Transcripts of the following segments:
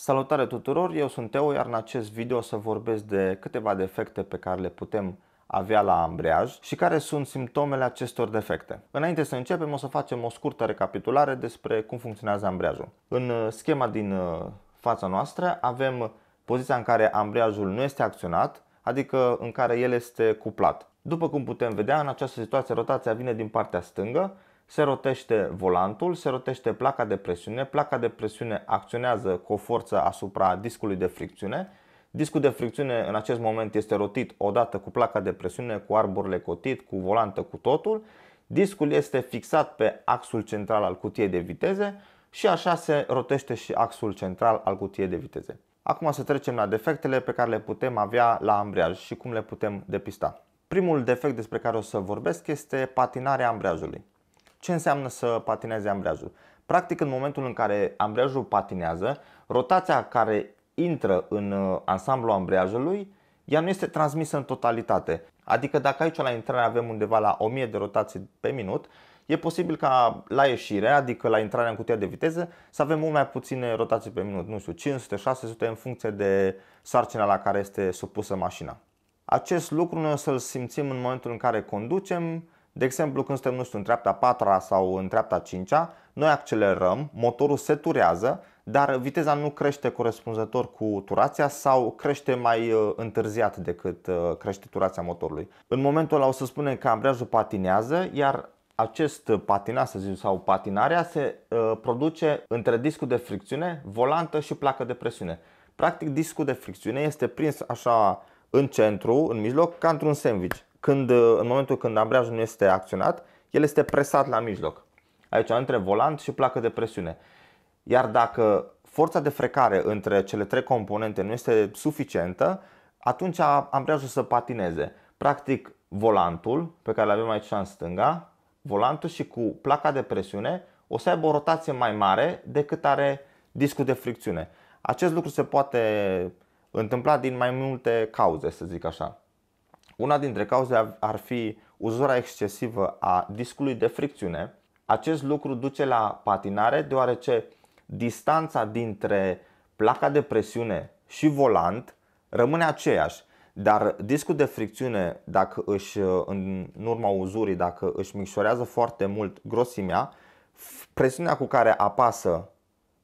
Salutare tuturor, eu sunt Teo, iar în acest video o să vorbesc de câteva defecte pe care le putem avea la ambreiaj și care sunt simptomele acestor defecte. Înainte să începem o să facem o scurtă recapitulare despre cum funcționează ambreiajul. În uh, schema din uh, fața noastră avem poziția în care ambreiajul nu este acționat, adică în care el este cuplat. După cum putem vedea, în această situație rotația vine din partea stângă, se rotește volantul, se rotește placa de presiune, placa de presiune acționează cu o forță asupra discului de fricțiune, discul de fricțiune în acest moment este rotit odată cu placa de presiune, cu arborele cotit, cu volantă, cu totul, discul este fixat pe axul central al cutiei de viteze și așa se rotește și axul central al cutiei de viteze. Acum să trecem la defectele pe care le putem avea la ambreiaj și cum le putem depista. Primul defect despre care o să vorbesc este patinarea ambreiajului ce înseamnă să patineze ambreajul? Practic în momentul în care ambreajul patinează, rotația care intră în uh, ansamblul ambreajului, ea nu este transmisă în totalitate. Adică dacă aici la intrare avem undeva la 1000 de rotații pe minut, e posibil ca la ieșire, adică la intrarea în cutia de viteză, să avem mult mai puține rotații pe minut, nu știu, 500, 600 în funcție de sarcina la care este supusă mașina. Acest lucru noi o să-l simțim în momentul în care conducem, de exemplu, când suntem, nu știu, în treapta 4 sau în treapta 5 noi accelerăm, motorul se turează, dar viteza nu crește corespunzător cu turația sau crește mai uh, întârziat decât uh, crește turația motorului. În momentul ăla o să spunem că ambreajul patinează, iar acest patina, să zic, sau patinarea se uh, produce între discul de fricțiune, volantă și placă de presiune. Practic discul de fricțiune este prins așa în centru, în mijloc, ca într-un sandwich când, uh, în momentul când ambreiajul nu este acționat, el este presat la mijloc. Aici între volant și placă de presiune. Iar dacă forța de frecare între cele trei componente nu este suficientă, atunci ambreiajul să patineze. Practic, volantul pe care îl avem aici în stânga, volantul și cu placa de presiune o să aibă o rotație mai mare decât are discul de fricțiune. Acest lucru se poate întâmpla din mai multe cauze, să zic așa. Una dintre cauze ar fi uzura excesivă a discului de fricțiune. Acest lucru duce la patinare deoarece distanța dintre placa de presiune și volant rămâne aceeași, dar discul de fricțiune, dacă își, uh, în urma uzurii, dacă își micșorează foarte mult grosimea, presiunea cu care apasă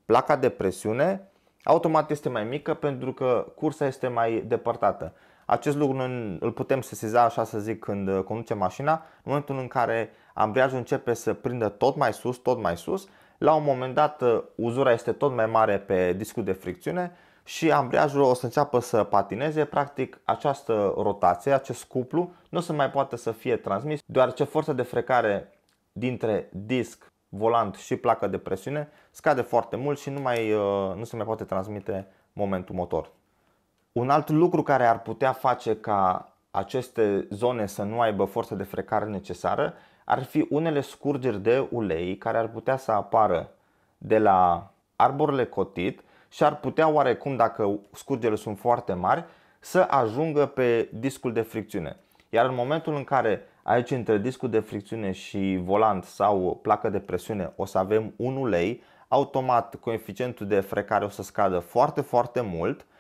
placa de presiune automat este mai mică pentru că cursa este mai depărtată. Acest lucru noi îl putem sesiza, așa să zic, când uh, conducem mașina, în momentul în care ambreiajul începe să prindă tot mai sus, tot mai sus, la un moment dat uh, uzura este tot mai mare pe discul de fricțiune și ambreiajul o să înceapă să patineze, practic această rotație, acest cuplu nu se mai poate să fie transmis, deoarece forța de frecare dintre disc, volant și placă de presiune scade foarte mult și nu, mai, uh, nu se mai poate transmite momentul motor. Un alt lucru care ar putea face ca aceste zone să nu aibă forță de frecare necesară ar fi unele scurgeri de ulei care ar putea să apară de la arborele cotit și ar putea oarecum, dacă scurgerile sunt foarte mari, să ajungă pe discul de fricțiune. Iar în momentul în care aici între discul de fricțiune și volant sau placă de presiune o să avem un ulei, automat coeficientul de frecare o să scadă foarte, foarte mult –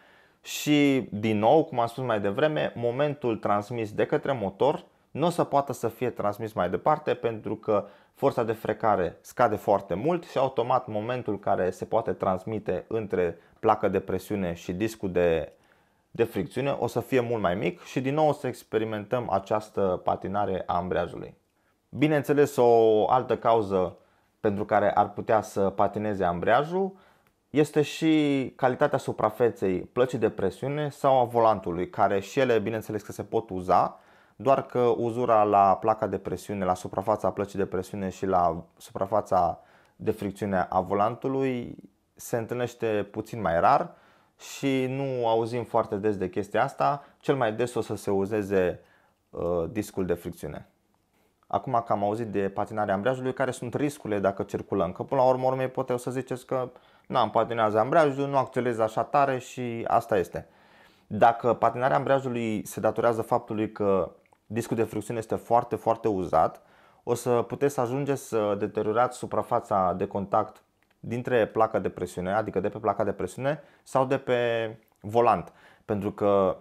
și din nou, cum am spus mai devreme, momentul transmis de către motor nu o să poată să fie transmis mai departe pentru că forța de frecare scade foarte mult și automat momentul care se poate transmite între placă de presiune și discul de, de fricțiune o să fie mult mai mic și din nou o să experimentăm această patinare a ambreajului. Bineînțeles, o altă cauză pentru care ar putea să patineze ambreajul este și calitatea suprafeței plăcii de presiune sau a volantului, care și ele, bineînțeles că se pot uza, doar că uzura la placa de presiune, la suprafața plăcii de presiune și la suprafața de fricțiune a volantului se întâlnește puțin mai rar și nu auzim foarte des de chestia asta, cel mai des o să se uzeze uh, discul de fricțiune. Acum că am auzit de patinarea ambreiajului, care sunt riscurile dacă circulăm? Că până la urmă, urmei, poate o să ziceți că nu am patinează ambreajul, nu acționez așa tare și asta este. Dacă patinarea ambreajului se datorează faptului că discul de fricțiune este foarte, foarte uzat, o să puteți ajunge să deteriorați suprafața de contact dintre placa de presiune, adică de pe placa de presiune sau de pe volant. Pentru că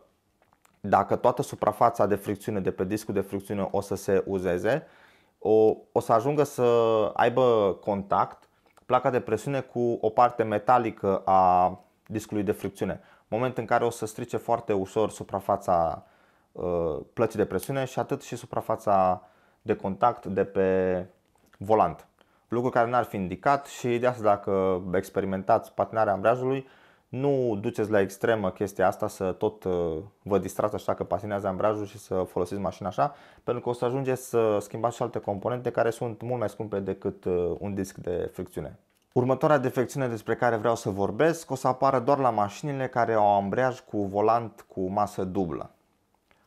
dacă toată suprafața de fricțiune de pe discul de fricțiune o să se uzeze, o, o să ajungă să aibă contact placa de presiune cu o parte metalică a discului de fricțiune. Moment în care o să strice foarte ușor suprafața uh, plăcii de presiune și atât și suprafața de contact de pe volant. Lucru care n-ar fi indicat și de asta dacă experimentați patinarea ambreajului, nu duceți la extremă chestia asta să tot uh, vă distrați așa că patinează ambrajul și să folosiți mașina așa, pentru că o să ajungeți să schimbați și alte componente care sunt mult mai scumpe decât uh, un disc de fricțiune. Următoarea defecțiune despre care vreau să vorbesc o să apară doar la mașinile care au ambreiaj cu volant cu masă dublă.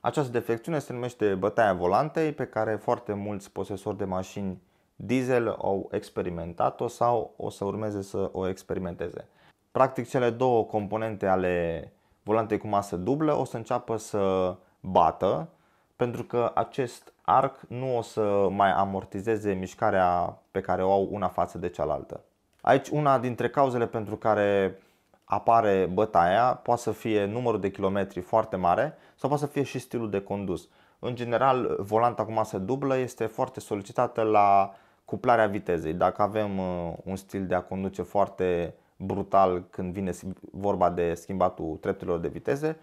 Această defecțiune se numește bătaia volantei pe care foarte mulți posesori de mașini diesel au experimentat-o sau o să urmeze să o experimenteze. Practic cele două componente ale volantei cu masă dublă o să înceapă să bată pentru că acest arc nu o să mai amortizeze mișcarea pe care o au una față de cealaltă. Aici una dintre cauzele pentru care apare bătaia poate să fie numărul de kilometri foarte mare sau poate să fie și stilul de condus. În general, volanta cu masă dublă este foarte solicitată la cuplarea vitezei. Dacă avem uh, un stil de a conduce foarte brutal când vine vorba de schimbatul treptelor de viteze,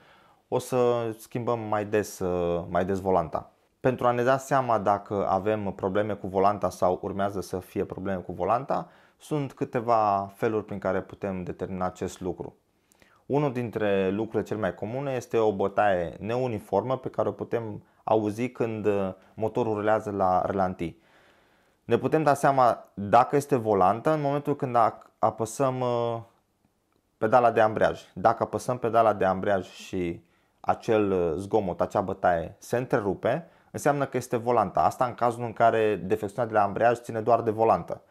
o să schimbăm mai des, uh, mai des volanta. Pentru a ne da seama dacă avem probleme cu volanta sau urmează să fie probleme cu volanta, sunt câteva feluri prin care putem determina acest lucru. Unul dintre lucrurile cel mai comune este o bătaie neuniformă pe care o putem auzi când uh, motorul rulează la relanti. Ne putem da seama dacă este volantă în momentul când apăsăm uh, pedala de ambreaj. Dacă apăsăm pedala de ambreaj și acel uh, zgomot, acea bătaie se întrerupe, înseamnă că este volanta. Asta în cazul în care defecțiunea de la ambreiaj ține doar de volantă.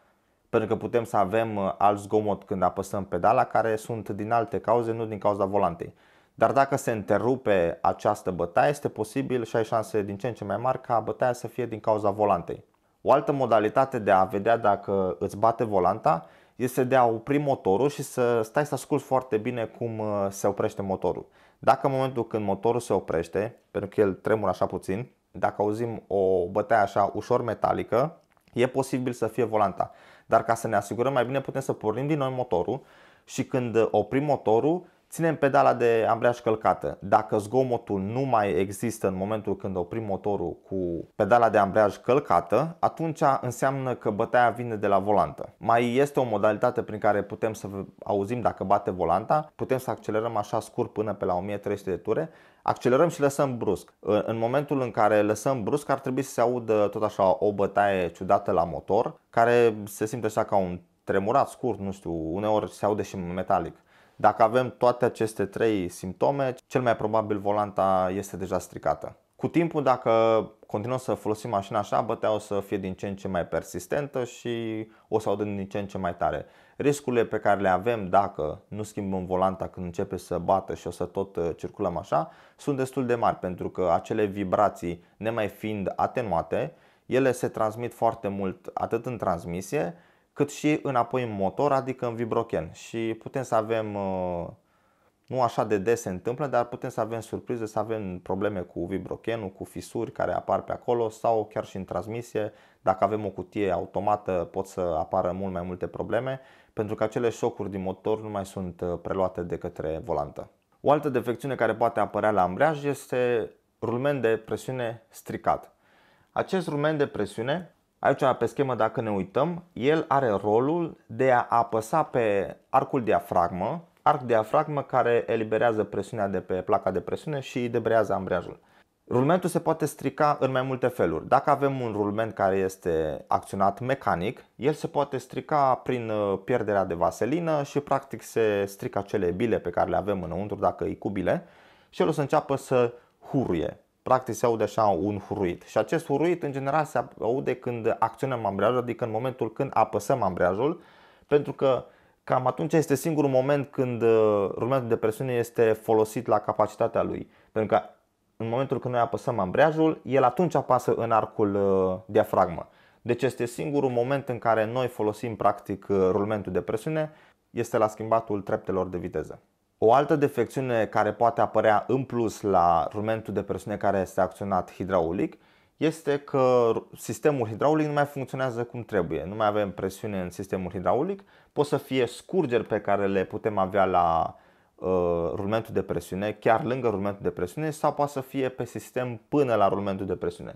Pentru că putem să avem uh, alt zgomot când apăsăm pedala care sunt din alte cauze, nu din cauza volantei. Dar dacă se întrerupe această bătaie, este posibil și ai șanse din ce în ce mai mari ca bătaia să fie din cauza volantei. O altă modalitate de a vedea dacă îți bate volanta este de a opri motorul și să stai să asculti foarte bine cum uh, se oprește motorul. Dacă în momentul când motorul se oprește, pentru că el tremură așa puțin, dacă auzim o bătaie așa ușor metalică, e posibil să fie volanta. Dar ca să ne asigurăm mai bine putem să pornim din noi motorul și când oprim motorul Ținem pedala de ambreiaj călcată. Dacă zgomotul nu mai există în momentul când oprim motorul cu pedala de ambreiaj călcată, atunci înseamnă că bătaia vine de la volantă. Mai este o modalitate prin care putem să auzim dacă bate volanta, putem să accelerăm așa scurt până pe la 1300 de ture, accelerăm și lăsăm brusc. În momentul în care lăsăm brusc ar trebui să se audă tot așa o bătaie ciudată la motor, care se simte așa ca un tremurat scurt, nu știu, uneori se aude și metalic. Dacă avem toate aceste trei simptome, cel mai probabil volanta este deja stricată. Cu timpul, dacă continuăm să folosim mașina așa, bătea o să fie din ce în ce mai persistentă și o să audă din ce în ce mai tare. Riscurile pe care le avem dacă nu schimbăm volanta când începe să bată și o să tot uh, circulăm așa, sunt destul de mari pentru că acele vibrații, nemai fiind atenuate, ele se transmit foarte mult atât în transmisie, cât și înapoi în motor, adică în vibrochen. Și putem să avem, uh, nu așa de des se întâmplă, dar putem să avem surprize, să avem probleme cu vibrochenul, cu fisuri care apar pe acolo sau chiar și în transmisie. Dacă avem o cutie automată pot să apară mult mai multe probleme pentru că acele șocuri din motor nu mai sunt uh, preluate de către volantă. O altă defecțiune care poate apărea la ambreiaj este rulment de presiune stricat. Acest rulment de presiune Aici, pe schemă, dacă ne uităm, el are rolul de a apăsa pe arcul diafragmă, arc diafragmă care eliberează presiunea de pe placa de presiune și debrează ambreajul. Rulmentul se poate strica în mai multe feluri. Dacă avem un rulment care este acționat mecanic, el se poate strica prin uh, pierderea de vaselină și practic se strică acele bile pe care le avem înăuntru, dacă e cu bile, și el o să înceapă să huruie practic se aude așa un huruit și acest huruit în general se aude când acționăm ambreiajul, adică în momentul când apăsăm ambreiajul, pentru că cam atunci este singurul moment când uh, rulmentul de presiune este folosit la capacitatea lui, pentru că în momentul când noi apăsăm ambreiajul, el atunci apasă în arcul uh, diafragmă. Deci este singurul moment în care noi folosim practic uh, rulmentul de presiune, este la schimbatul treptelor de viteză. O altă defecțiune care poate apărea în plus la rumentul de presiune care este acționat hidraulic este că sistemul hidraulic nu mai funcționează cum trebuie. Nu mai avem presiune în sistemul hidraulic. Pot să fie scurgeri pe care le putem avea la uh, rulmentul de presiune, chiar lângă rulmentul de presiune sau poate să fie pe sistem până la rulmentul de presiune.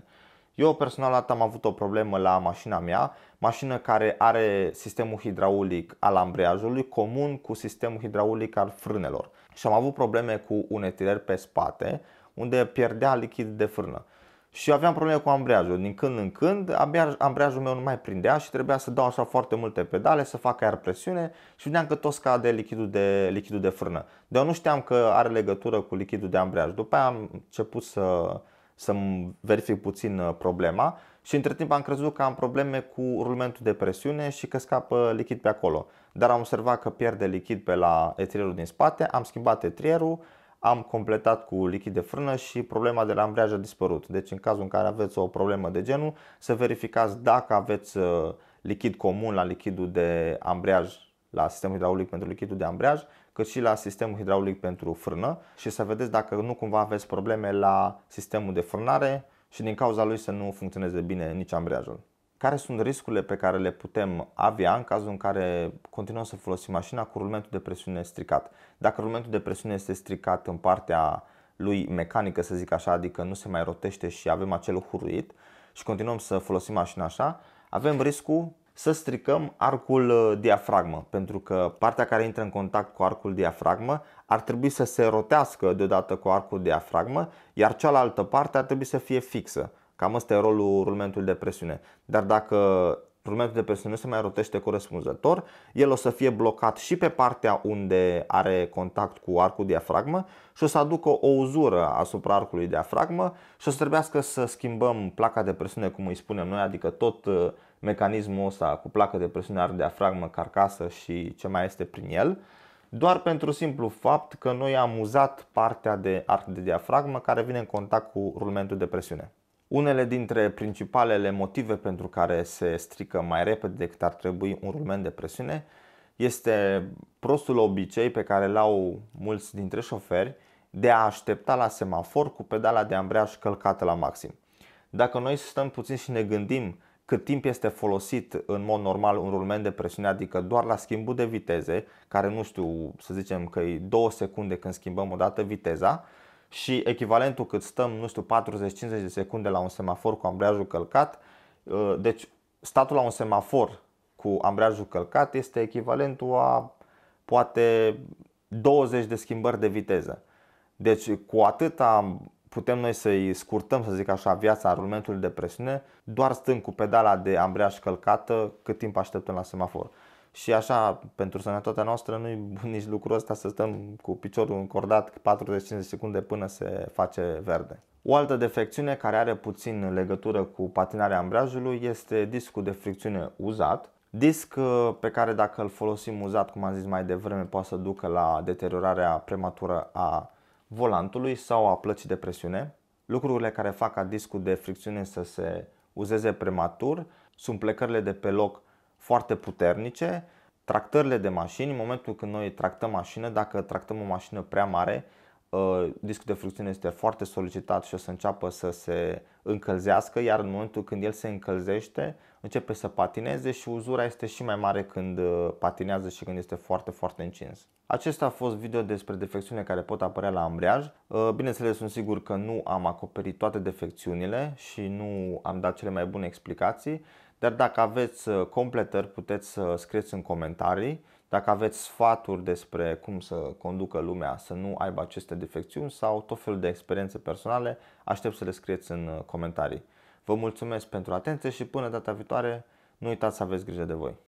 Eu personal am avut o problemă la mașina mea, mașină care are sistemul hidraulic al ambreiajului comun cu sistemul hidraulic al frânelor și am avut probleme cu un etiler pe spate unde pierdea lichid de frână. Și aveam probleme cu ambreiajul. Din când în când, abia ambreiajul meu nu mai prindea și trebuia să dau așa foarte multe pedale, să fac aer presiune și vedeam că tot scade lichidul de, lichidul de frână. Dar eu nu știam că are legătură cu lichidul de ambreiaj. După aia am început să să-mi verific puțin uh, problema și între timp am crezut că am probleme cu rulmentul de presiune și că scapă lichid pe acolo. Dar am observat că pierde lichid pe la etrierul din spate, am schimbat etrierul, am completat cu lichid de frână și problema de la ambreiaj a dispărut. Deci în cazul în care aveți o problemă de genul, să verificați dacă aveți uh, lichid comun la lichidul de ambreiaj, la sistemul hidraulic pentru lichidul de ambreiaj cât și la sistemul hidraulic pentru frână și să vedeți dacă nu cumva aveți probleme la sistemul de frânare și din cauza lui să nu funcționeze bine nici ambreiajul. Care sunt riscurile pe care le putem avea în cazul în care continuăm să folosim mașina cu rulmentul de presiune stricat? Dacă rulmentul de presiune este stricat în partea lui mecanică, să zic așa, adică nu se mai rotește și avem acel huruit și continuăm să folosim mașina așa, avem riscul să stricăm arcul uh, diafragmă, pentru că partea care intră în contact cu arcul diafragmă ar trebui să se rotească deodată cu arcul diafragmă, iar cealaltă parte ar trebui să fie fixă. Cam asta e rolul rulmentului de presiune. Dar dacă rulmentul de presiune se mai rotește corespunzător, el o să fie blocat și pe partea unde are contact cu arcul diafragmă și o să aducă o uzură asupra arcului diafragmă și o să trebuiască să schimbăm placa de presiune, cum îi spunem noi, adică tot uh, mecanismul ăsta cu placă de presiune are diafragmă, carcasă și ce mai este prin el, doar pentru simplu fapt că noi am uzat partea de arc de diafragmă care vine în contact cu rulmentul de presiune. Unele dintre principalele motive pentru care se strică mai repede decât ar trebui un rulment de presiune este prostul obicei pe care l-au mulți dintre șoferi de a aștepta la semafor cu pedala de ambreiaj călcată la maxim. Dacă noi stăm puțin și ne gândim cât timp este folosit în mod normal un rulment de presiune, adică doar la schimbul de viteze, care nu știu, să zicem că e 2 secunde când schimbăm o dată viteza, și echivalentul cât stăm, nu știu, 40-50 de secunde la un semafor cu ambreiajul călcat, uh, deci statul la un semafor cu ambreiajul călcat este echivalentul a poate 20 de schimbări de viteză. Deci cu atâta putem noi să-i scurtăm, să zic așa, viața rulementului de presiune doar stând cu pedala de ambreiaj călcată cât timp așteptăm la semafor. Și așa, pentru sănătatea noastră, nu-i nici lucrul ăsta să stăm cu piciorul încordat 40-50 secunde până se face verde. O altă defecțiune care are puțin legătură cu patinarea ambreajului este discul de fricțiune uzat. Disc uh, pe care dacă îl folosim uzat, cum am zis mai devreme, poate să ducă la deteriorarea prematură a volantului sau a plăcii de presiune. Lucrurile care fac ca discul de fricțiune să se uzeze prematur sunt plecările de pe loc foarte puternice, tractările de mașini, în momentul când noi tractăm mașină, dacă tractăm o mașină prea mare, Uh, discul de frucțiune este foarte solicitat și o să înceapă să se încălzească, iar în momentul când el se încălzește, începe să patineze și uzura este și mai mare când uh, patinează și când este foarte, foarte încins. Acesta a fost video despre defecțiune care pot apărea la ambreiaj. Uh, bineînțeles, sunt sigur că nu am acoperit toate defecțiunile și nu am dat cele mai bune explicații, dar dacă aveți completări puteți să scrieți în comentarii dacă aveți sfaturi despre cum să conducă lumea să nu aibă aceste defecțiuni sau tot felul de experiențe personale, aștept să le scrieți în uh, comentarii. Vă mulțumesc pentru atenție și până data viitoare, nu uitați să aveți grijă de voi.